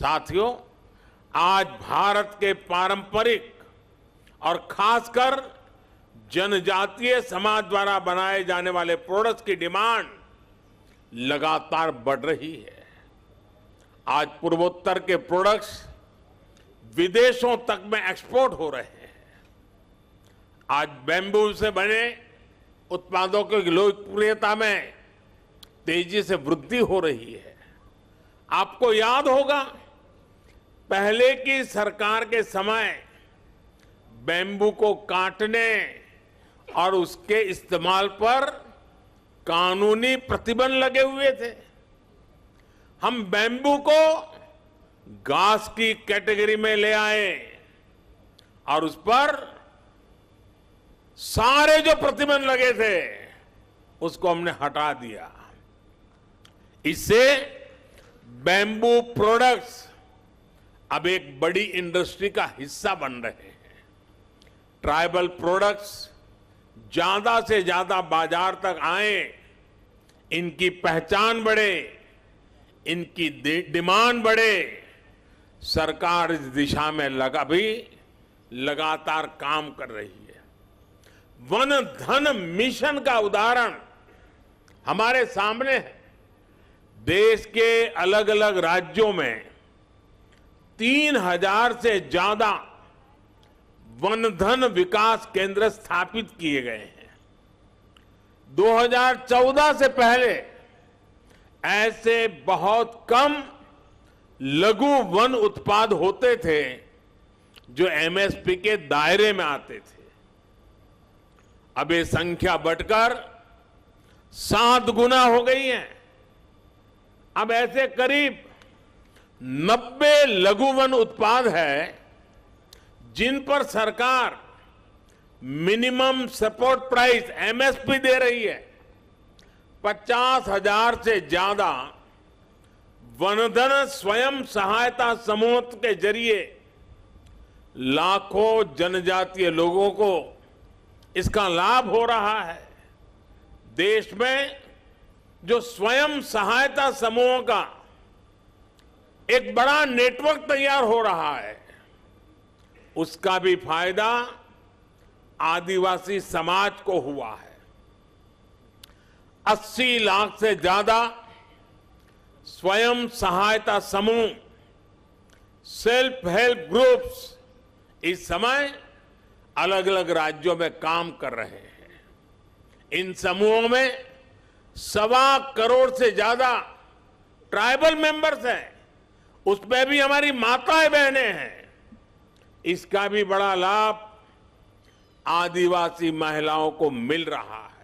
साथियों आज भारत के पारंपरिक और खासकर जनजातीय समाज द्वारा बनाए जाने वाले प्रोडक्ट्स की डिमांड लगातार बढ़ रही है आज पूर्वोत्तर के प्रोडक्ट्स विदेशों तक में एक्सपोर्ट हो रहे हैं आज बैम्बू से बने उत्पादों की लोकप्रियता में तेजी से वृद्धि हो रही है आपको याद होगा पहले की सरकार के समय बेंबू को काटने और उसके इस्तेमाल पर कानूनी प्रतिबंध लगे हुए थे हम बेंबू को घास की कैटेगरी में ले आए और उस पर सारे जो प्रतिबंध लगे थे उसको हमने हटा दिया इससे बेंबू प्रोडक्ट्स अब एक बड़ी इंडस्ट्री का हिस्सा बन रहे हैं ट्राइबल प्रोडक्ट्स ज्यादा से ज्यादा बाजार तक आए इनकी पहचान बढ़े इनकी डिमांड बढ़े सरकार इस दिशा में लगा भी लगातार काम कर रही है वन धन मिशन का उदाहरण हमारे सामने है देश के अलग अलग राज्यों में तीन हजार से ज्यादा वन धन विकास केंद्र स्थापित किए गए हैं 2014 से पहले ऐसे बहुत कम लघु वन उत्पाद होते थे जो एमएसपी के दायरे में आते थे अब ये संख्या बढ़कर सात गुना हो गई है अब ऐसे करीब नब्बे लघु वन उत्पाद है जिन पर सरकार मिनिमम सपोर्ट प्राइस एमएसपी दे रही है पचास हजार से ज्यादा वनधन स्वयं सहायता समूह के जरिए लाखों जनजातीय लोगों को इसका लाभ हो रहा है देश में जो स्वयं सहायता समूहों का एक बड़ा नेटवर्क तैयार हो रहा है उसका भी फायदा आदिवासी समाज को हुआ है 80 लाख से ज्यादा स्वयं सहायता समूह सेल्फ हेल्प ग्रुप्स इस समय अलग अलग राज्यों में काम कर रहे हैं इन समूहों में सवा करोड़ से ज्यादा ट्राइबल मेंबर्स हैं उसमें भी हमारी माताएं बहने हैं इसका भी बड़ा लाभ आदिवासी महिलाओं को मिल रहा है